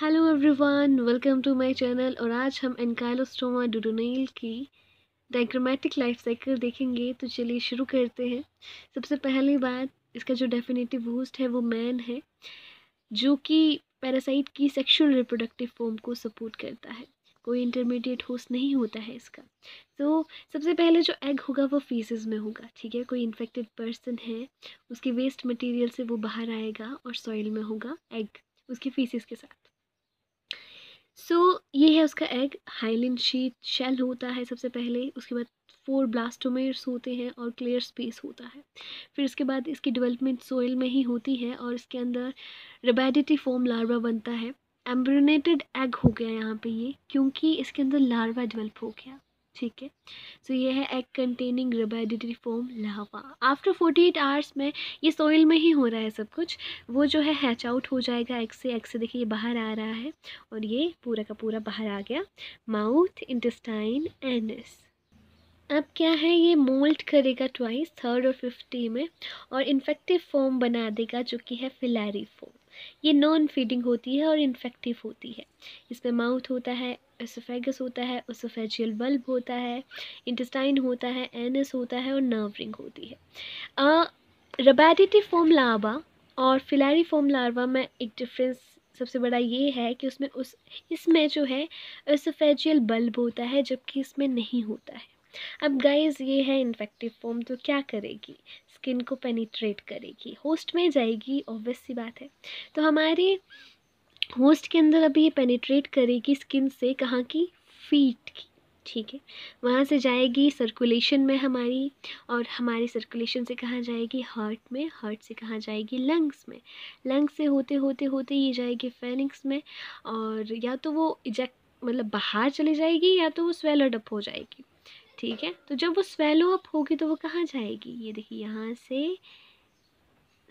hello everyone welcome to my channel और आज हम एनकाइलोस्टोमा डोडोनेल की डाइक्रोमेटिक लाइफ साइकिल देखेंगे तो चलिए शुरू करते हैं सबसे पहली बात इसका जो डेफिनेटिव होस्ट है वो मैन है जो कि पैरासाइट की सेक्सुअल रिप्रोडक्टिव फॉर्म को सपोर्ट करता है कोई इंटरमीडिएट होस्ट नहीं होता है इसका तो सबसे पहले जो एग होगा वो फीसिस में होगा ठीक है कोई इन्फेक्टेड पर्सन है उसके वेस्ट मटेरियल से वो बाहर आएगा और सॉइल में होगा एग उसके फीसिस के साथ सो so, ये है उसका एग हाइलिन शीट शेल होता है सबसे पहले उसके बाद फोर ब्लास्टोमेयर्स होते हैं और क्लियर स्पेस होता है फिर इसके बाद इसकी डेवलपमेंट सोइल में ही होती है और इसके अंदर रेबेडिटी फॉर्म लार्वा बनता है एम्ब्रोनेटेड एग हो गया यहाँ पे ये क्योंकि इसके अंदर लार्वा डेवलप हो गया ठीक है सो ये है egg containing rhabditiform larva after 48 hours में ये सॉइल में ही हो रहा है सब कुछ वो जो है हैच आउट हो जाएगा एग से एग से देखिए ये बाहर आ रहा है और ये पूरा का पूरा बाहर आ गया माउथ इंटेस्टाइन एनस अब क्या है ये मोल्ट करेगा ट्वाइस थर्ड और फिफ्टी में और इन्फेक्टिव फॉर्म बना देगा जो कि है फिलैरी फॉर्म ये नॉन फीडिंग होती है और इन्फेक्टिव होती है इसमें माउथ होता है एसोफेगस होता है ओसोफेजियल बल्ब होता है इंटेस्टाइन होता है एनस होता है और नर्व रिंग होती है रबैडिटी फॉर्म लार्वा और फिलारी फॉर्म लार्वा में एक डिफरेंस सबसे बड़ा ये है कि उसमें उस इसमें जो है एसोफेजियल बल्ब होता है जबकि इसमें नहीं होता है अब गाइस ये है इन्फेक्टिव फॉर्म तो क्या करेगी स्किन को पेनिट्रेट करेगी होस्ट में जाएगी ऑब्वियस सी बात है तो हमारे होस्ट के अंदर अभी ये पेनिट्रेट करेगी स्किन से कहाँ की फीट की ठीक है वहाँ से जाएगी सर्कुलेशन में हमारी और हमारी सर्कुलेशन से कहाँ जाएगी हार्ट में हार्ट से कहाँ जाएगी लंग्स में लंग्स से होते होते होते ये जाएगी फेनिक्स में और या तो वो इजेक्ट मतलब बाहर चली जाएगी या तो वो स्वेलड अप हो जाएगी ठीक है तो जब वो स्वेलो अप होगी तो वो कहाँ जाएगी ये देखिए यहाँ से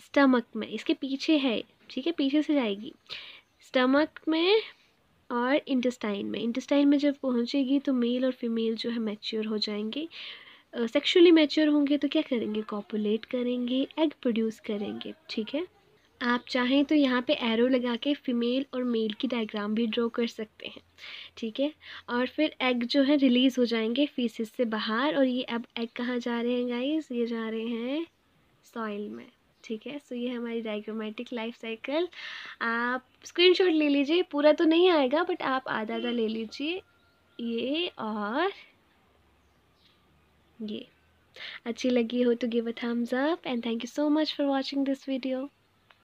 स्टमक में इसके पीछे है ठीक है पीछे से जाएगी स्टमक में और इंटेस्टाइन में इंटेस्टाइन में जब पहुँचेगी तो मेल और फीमेल जो है मैच्योर हो जाएंगे सेक्सुअली मैच्योर होंगे तो क्या करेंगे कॉपुलेट करेंगे एग प्रोड्यूस करेंगे ठीक है आप चाहें तो यहाँ पे एरो लगा के फ़ीमेल और मेल की डायग्राम भी ड्रॉ कर सकते हैं ठीक है और फिर एग जो है रिलीज़ हो जाएंगे फीसिस से बाहर और ये अब एग कहाँ जा रहे हैं गाइस ये जा रहे हैं सॉइल में ठीक है सो ये हमारी डायग्रामेटिक लाइफ साइकिल आप स्क्रीनशॉट ले लीजिए पूरा तो नहीं आएगा बट आप आधा आधा ले लीजिए ये और ये अच्छी लगी हो तो give a thumbs up and thank you so much for watching this video